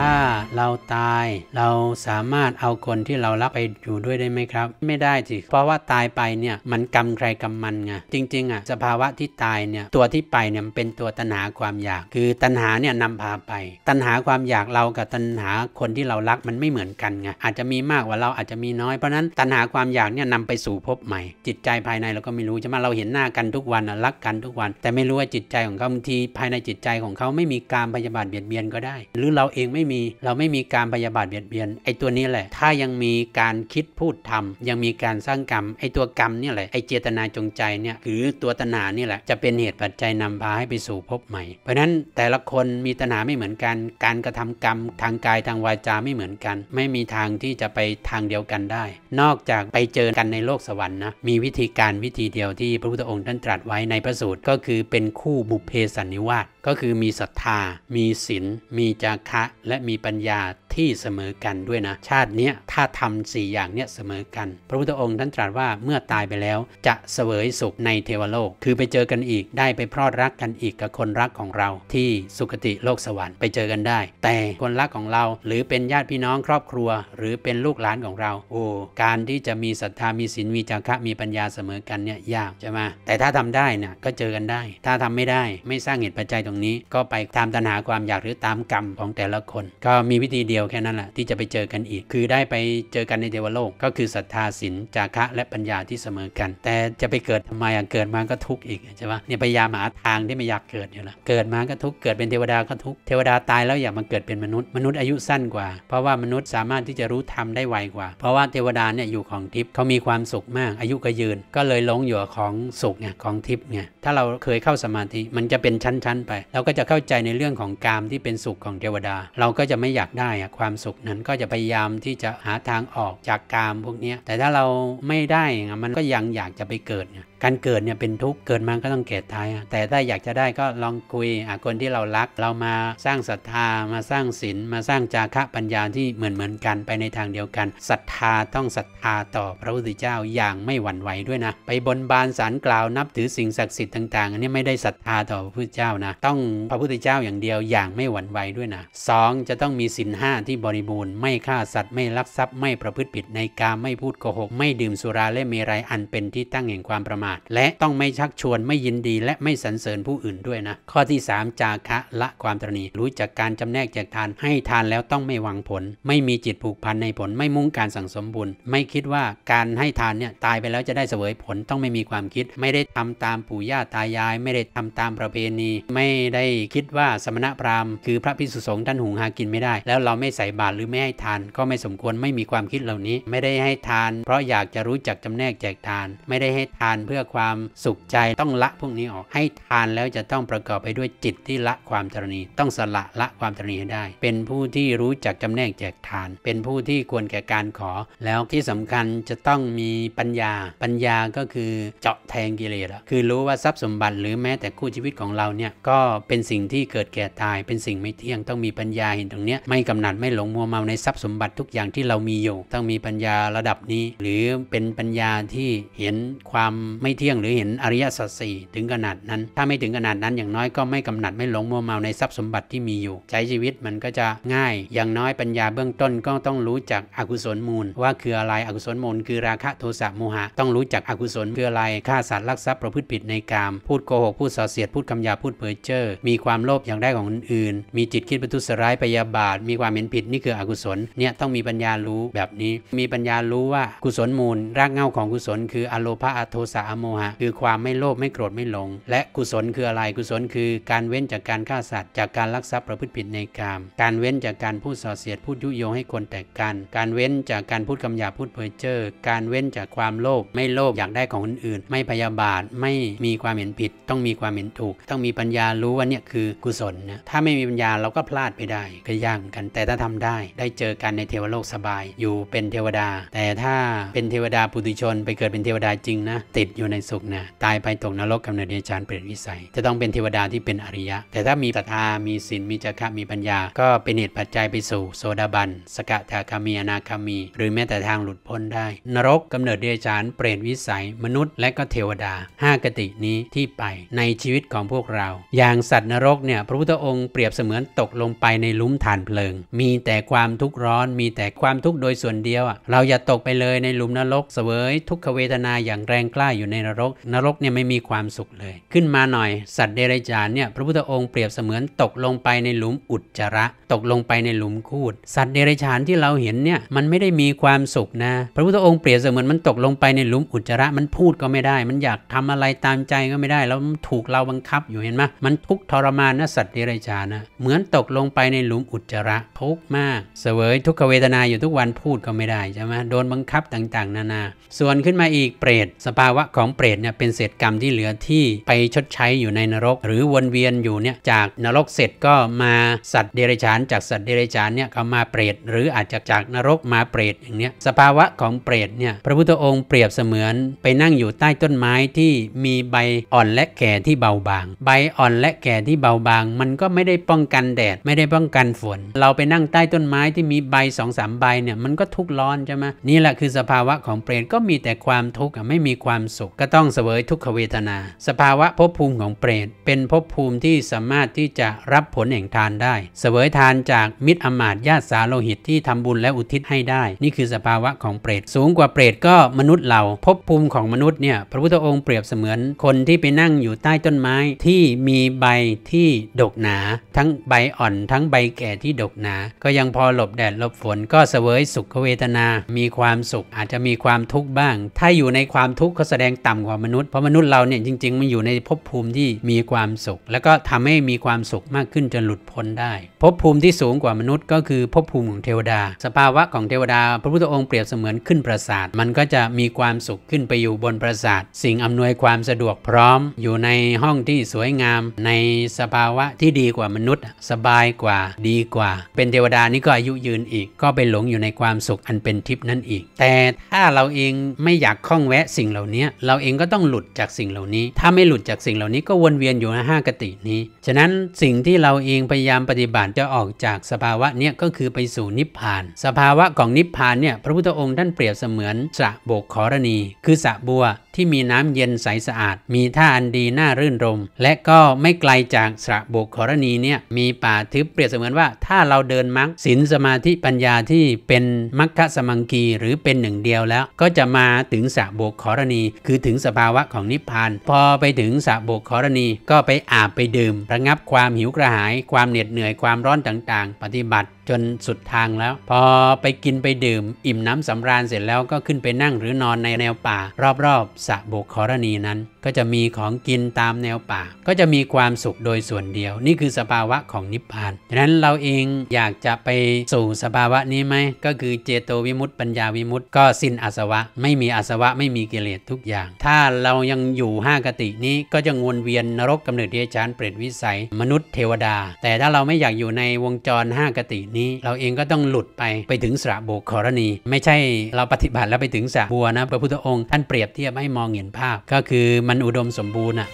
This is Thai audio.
ถ้าเราตายเราสามารถเอาคนที่เรารักไปอยู่ด้วยได้ไหมครับ ไม่ได้สิเพราะว่าตายไปเนี่ยมันกรรมใครกรรมมันไงจริงๆอ่ะสภาวะที่ตายเนี่ยตัวที่ไปเนี่ยมันเป็นตัวตัณหาความอยาก คือตัณหาเนี่ยนำพาไป ตัณหาความอยากเรากับตัณหาคนที่เรารักมันไม่เหมือนกันไงอาจจะมีมากกว่าเราอาจจะมีน้อยเพราะนั้นตัณหาความอยากเนี่ยนำไปสู่พบใหม่ จิตใจภายในเราก็ไม่รู้ใช่ไหมเราเห็นหน้ากันทุกวันรักกันทุกวัน แต่ไม่รู้ว่าจิตใจของเขาบางทีภายในจิตใจของเขาไม่มีการพยาบาทเบียดเบียนก็ได้ หรือเราเองไม่ไม่มีเราไม่มีการพยาบาทเบียดเบียนไอ้ตัวนี้แหละ ถ้ายังมีการคิดพูดทำยังมีการสร้างกรรมไอ้ตัวกรรมเนี่ยแหละไอ้เจตนาจงใจเนี่ยหรือตัวตนานี่แหละ จะเป็นเหตุปัจจัยนำพาให้ไปสู่พบใหม่เพราะฉะนั้นแต่ละคนมีตนาไม่เหมือนกัน การกระทำกรรม ทางกายทางวาจาไม่เหมือนกัน ไม่มีทางที่จะไปทางเดียวกันได้ นอกจากไปเจอกันในโลกสวรรค์นะมีวิธีการวิธีเดียวที่พระพุทธองค์ท่านตรัสไว้ในพระสูตรก็คือเป็นคู่บุพเพสันนิวาสก็คือมีศรัทธา มีศีล มีจาคะ และมีปัญญาที่เสมอกัน ด้วยนะ ชาติเนี้ยถ้าทำสี่อย่างเนี้ย เสมอกัน พระพุทธองค์ท่านตรัสว่าเมื่อตายไปแล้วจะเสวยสุขในเทวโลก คือไปเจอกันอีกได้ไปพรอดรักกันอีกกับคนรักของเราที่สุคติโลกสวรรค์ไปเจอกันได้ แต่คนรักของเราหรือเป็นญาติพี่น้องครอบครัว หรือเป็นลูกหลานของเรา โอ้การที่จะมีศรัทธามีศีลมีจาคะมีปัญญาเสมอกันเนี่ยยากใช่ไหมแต่ถ้าทำได้นะ่ะก็เจอกันได้ ถ้าทำไม่ได้ไม่สร้างเหตุปัจจัยตรงนี้ก็ไปตามตัณหาความอยากหรือตามกรรมของแต่ละคน ก็มีวิธีเดียวแค่นั้นแหละที่จะไปเจอกันอีก คือได้ไปเจอกันในเทวโลก ก็คือศรัทธาศีลจาคะและปัญญาที่เสมอกัน แต่จะไปเกิดทำไมเกิดมาก็ทุกข์อีกใช่ปะเนี่ยพยายามหาทางที่ไม่อยากเกิดอยู่ละเกิดมาก็ทุกข์เกิดเป็นเทวดาก็ทุกข์เทวดาตายแล้วอยากมาเกิดเป็นมนุษย์มนุษย์อายุสั้นกว่า เพราะว่ามนุษย์สามารถที่จะรู้ธรรมได้ไวกว่า เพราะว่าเทวดาเนี่ยอยู่ของทิพย์เขามีความสุขมากอายุก็ยืน ก็เลยลงอยู่ของสุขเนี่ยของทิพย์่ยถ้าเราเคยเข้าสมาธิมันจะเป็นชั้น ๆ ไปเราก็จะเข้าใจในเรื่องของกามที่เป็นสุขของเทวดา เราก็จะไม่อยากได้ ความสุขนั้นก็จะพยายามที่จะหาทางออกจากกามพวกนี้ แต่ถ้าเราไม่ได้มันก็ยังอยากจะไปเกิดการเกิดเนี่ยเป็นทุกข์เกิดมาก็ต้องแก่ตาย แต่ถ้าอยากจะได้ก็ลองคุยคนที่เรารักเรามาสร้างศรัทธามาสร้างศีลมาสร้างจาคะปัญญาที่เหมือนเหมือนกันไปในทางเดียวกันศรัทธาต้องศรัทธาต่อพระพุทธเจ้าอย่างไม่หวั่นไหวด้วยนะไปบนบานสารกล่าวนับถือสิ่งศักดิ์สิทธิ์ต่างๆอันนี้ไม่ได้ศรัทธาต่อพระพุทธเจ้านะต้องพระพุทธเจ้าอย่างเดียวอย่างไม่หวั่นไหวด้วยนะสองจะต้องมีศีลห้าที่บริบูรณ์ไม่ฆ่าสัตว์ไม่ลักทรัพย์ไม่ประพฤติผิดในการไม่พูดโกหกไม่ดื่มสุราและเมรัยอันเป็นที่ตั้งแห่งความประมาทาทและต้องไม่ชักชวนไม่ยินดี และไม่สรรเสริญผู้อื่นด้วยนะข้อที่ 3 จาคะละความตรณีรู้จักการจำแนกแจกทานให้ทานแล้วต้องไม่หวังผล ไม่มีจิตผูกพันในผล ไม่มุ่งการสั่งสมบุญไม่คิดว่าการให้ทานเนี่ยตายไปแล้วจะได้เสวยผลต้องไม่มีความคิด ไม่ได้ทำตามปู่ย่าตายาย ไม่ได้ทำตามประเพณี ไม่ได้คิดว่าสมณพราหมณ์คือพระพิสุสงฆ์ท่านหุงหากินไม่ได้ แล้วเราไม่ใส่บาตรหรือไม่ให้ทานก็ไม่สมควรไม่มีความคิดเหล่านี้ ไม่ได้ให้ทาน เพราะอยากจะรู้จักจำแนกแจกทาน ไม่ได้ให้ทานเพื่ออความสุขใจต้องละพวกนี้ออก ให้ทานแล้วจะต้องประกอบไปด้วยจิตที่ละความตรณี ต้องสละละความตรณีให้ได้ เป็นผู้ที่รู้จักจำแนกแจกทาน เป็นผู้ที่ควรแก่การขอ แล้วที่สำคัญจะต้องมีปัญญา ปัญญาก็คือเจาะแทงกิเลสคือรู้ว่าทรัพย์สมบัติ หรือแม้แต่คู่ชีวิตของเราเนี่ยก็เป็นสิ่งที่เกิดแก่ตาย เป็นสิ่งไม่เที่ยงต้องมีปัญญาเห็นตรงนี้ไม่กำหนัดไม่หลงมัวเมาในทรัพย์สมบัติทุกอย่างที่เรามีอยู่ ต้องมีปัญญาระดับนี้ หรือเป็นปัญญาที่เห็นความไม่เที่ยงหรือเห็นอริยสัจสี่ถึงขนาดนั้น ถ้าไม่ถึงขนาดนั้น อย่างน้อยก็ไม่กำหนัดไม่หลงมัวเมาในทรัพย์สมบัติที่มีอยู่ ใช้ชีวิตมันก็จะง่าย อย่างน้อยปัญญาเบื้องต้นก็ต้องรู้จักอกุศลมูลว่าคืออะไรอกุศลมูลคือราคะโทสะโมหะต้องรู้จักอกุศลคืออะไรฆ่าสัตว์ลักทรัพย์ประพฤติผิดในกาม พูดโกหกพูดส่อเสียดพูดคำหยาพูดเพ้อเจ้อมีความโลภอย่างได้ของคนอื่นมีจิตคิดประทุษร้ายพยาบาทมีความเห็นผิดนี่คืออกุศลเนี่ยต้องมีปัญญารู้แบบนี้ มีปัญญารู้ว่ากุศลมูล รากเหง้าของกุศล คืออโลภะอโทสะอโมหะคือความไม่โลภไม่โกรธ ไม่หลง และกุศลคืออะไร กุศล คือการเว้นจากการฆ่าสัตว์จากการลักทรัพย์ประพฤติผิดในกามการเว้นจากการพูดส่อเสียดพูดยุยงให้คนแตกกัน การเว้นจากการพูดคำหยาพูดเพ้อเจ้อการเว้นจากความโลภไม่โลภอยากได้ของคนอื่นไม่พยาบาทไม่มีความเห็นผิด ต้องมีความเห็นถูก ต้องมีปัญญารู้ว่าเนี่ยคือกุศลนะถ้าไม่มีปัญญาเราก็พลาดไปได้ก็ยากกันแต่ถ้าทำได้ได้เจอกันในเทวโลกสบายอยู่เป็นเทวดา แต่ถ้าเป็นเทวดาปุถุชนไปเกิดเป็นเทวดาจริงนะติดอยอยู่ในสุขนะตายไปตกนรกกำเนิดเดชานเปรตวิสัยจะต้องเป็นเทวดาที่เป็นอริยะ แต่ถ้ามีศรัทธามีศีลมีจักระมีปัญญา ก็เป็นเหตุปัจจัยไปสู่โสดาบันสกทาคามีอนาคามี หรือแม้แต่ทางหลุดพ้นได้ นรกกำเนิดเดชานเปรตวิสัยมนุษย์ และก็เทวดาห้ากตินี้ที่ไปในชีวิตของพวกเรา อย่างสัตว์นรกเนี่ยพระพุทธองค์เปรียบเสมือนตกลงไปในลุ่มฐานเพลิง มีแต่ความทุกข์ร้อนมีแต่ความทุกข์โดยส่วนเดียวเราอย่าตกไปเลยในหลุมนรก เสวย ทุกขเวทนาอย่างแรงกล้าอยู่ในนรกนรกเนี่ยไม่มีความสุขเลย ขึ้นมาหน่อย สัตว์เดรัจฉานเนี่ยพระพุทธองค์เปรียบเสมือนตกลงไปในหลุมอุจจาระ ตกลงไปในหลุมคูดสัตว์เดรัจฉานที่เราเห็นเนี่ยมันไม่ได้มีความสุขนะพระพุทธองค์เปรียบเสมือนมันตกลงไปในหลุมอุจจาระมันพูดก็ไม่ได้ มันอยากทำอะไรตามใจก็ไม่ได้แล้วถูกเราบังคับอยู่เห็นไหมมันทุกทรมานนะสัตว์เดรัจฉานนะเหมือนตกลงไปในหลุมอุจจาระทุกมาก เสวยทุกขเวทนาอยู่ทุกวันพูดก็ไม่ได้ใช่ไหมโดนบังคับต่างๆ นานา ส่วนขึ้นมาอีกเปรตสภาวะขของเปรตเนี่ยเป็นเศษกรรมที่เหลือที่ไปชดใช้อยู่ในนรก หรือวนเวียนอยู่เนี่ยจากนรกเสร็จก็มาสัตว์เดรัจฉานจากสัตว์เดรัจฉานเนี่ยก็มาเปรตหรืออาจจะจากนรกมาเปรตอย่างเนี้ยสภาวะของเปรตเนี่ยพระพุทธองค์เปรียบเสมือน ไปนั่งอยู่ใต้ต้นไม้ที่มีใบอ่อนและแก่ที่เบาบาง ใบอ่อนและแก่ที่เบาบาง มันก็ไม่ได้ป้องกันแดด ไม่ได้ป้องกันฝน เราไปนั่งใต้ต้นไม้ที่มีใบสองสามใบเนี่ยมันก็ทุกข์ร้อนใช่ไหมนี่แหละคือสภาวะของเปรตก็มีแต่ความทุกข์ไม่มีความสุขก็ต้องเสวยทุกขเวทนา สภาวะภพภูมิของเปรต เป็นภพภูมิที่สามารถที่จะรับผลแห่งทานได้ เสวยทานจากมิตรอมาตญาติสาโลหิต ที่ทำบุญและอุทิศให้ได้ นี่คือสภาวะของเปรต สูงกว่าเปรตก็มนุษย์เราภพภูมิของมนุษย์เนี่ยพระพุทธองค์เปรียบเสมือนคนที่ไปนั่งอยู่ใต้ต้นไม้ที่มีใบที่ดกหนาทั้งใบอ่อนทั้งใบแก่ที่ดกหนา ก็ยังพอหลบแดดหลบฝน ก็เสวยสุขเวทนา มีความสุข อาจจะมีความทุกข์บ้าง ถ้าอยู่ในความทุกข์ก็แสดงต่ำ กว่ามนุษย์เพราะมนุษย์เราเนี่ยจริงๆมันอยู่ในภพภูมิที่มีความสุข แล้วก็ทำให้มีความสุขมากขึ้นจนหลุดพ้นได้ภพภูมิที่สูงกว่ามนุษย์ก็คือภพภูมิของเทวดาสภาวะของเทวดา พระพุทธองค์เปรียบเสมือนขึ้นปราสาทมันก็จะมีความสุขขึ้นไปอยู่บนปราสาท สิ่งอำนวยความสะดวกพร้อมอยู่ในห้องที่สวยงาม ในสภาวะที่ดีกว่ามนุษย์ สบายกว่าดีกว่า เป็นเทวดานี่ก็อายุยืนอีกก็ไปหลงอยู่ในความสุขอันเป็นทิพย์นั่นอีกแต่ถ้าเราเองไม่อยากคล้องแวะสิ่งเหล่านี้เราเราเองก็ต้องหลุดจากสิ่งเหล่านี้ ถ้าไม่หลุดจากสิ่งเหล่านี้ก็วนเวียนอยู่ในห้ากตินี้ ฉะนั้นสิ่งที่เราเองพยายามปฏิบัติจะออกจากสภาวะเนี้ยก็คือไปสู่นิพพาน สภาวะของนิพพานเนี่ยพระพุทธองค์ท่านเปรียบเสมือนสระโบกขอรณีคือสระบัวที่มีน้ำเย็นใสสะอาด มีท่าอันดีน่ารื่นรม และก็ไม่ไกลจากสระบุขรณีเนี่ย มีป่าทึบเปรียบเสมือนว่าถ้าเราเดินมังศีลสมาธิปัญญาที่เป็นมัคคสมังคีหรือเป็นหนึ่งเดียวแล้ว ก็จะมาถึงสระบุขรณี คือถึงสภาวะของนิพพาน พอไปถึงสระบุขรณีก็ไปอาบไปดื่มระงับความหิวกระหาย ความเหน็ดเหนื่อยความร้อนต่าง ๆ ปฏิบัติจนสุดทางแล้ว พอไปกินไปดื่ม อิ่มน้ำสำราญเสร็จแล้วก็ขึ้นไปนั่งหรือนอนในแนวป่า รอบๆสะบุขรณีนั้นก็จะมีของกินตามแนวป่าก็จะมีความสุขโดยส่วนเดียว นี่คือสภาวะของนิพพานดังนั้นเราเองอยากจะไปสู่สภาวะนี้ไหมก็คือเจโตวิมุตต์ปัญญาวิมุตต์ก็สิ้นอาสวะ ไม่มีอาสวะไม่มีกิเลสทุกอย่าง ถ้าเรายังอยู่ห้ากตินี้ก็จะวนเวียนนรกกำเนิดเดชานเปรตวิสัย มนุษย์เทวดา แต่ถ้าเราไม่อยากอยู่ในวงจรห้ากตินี้ เราเองก็ต้องหลุดไปไปถึงสระโบกขรณี ไม่ใช่ เราปฏิบัติแล้วไปถึงสระบัวนะพระพุทธองค์ท่านเปรียบเทียบให้มองเห็นภาพ ก็คือมันอุดมสมบูรณ์อะ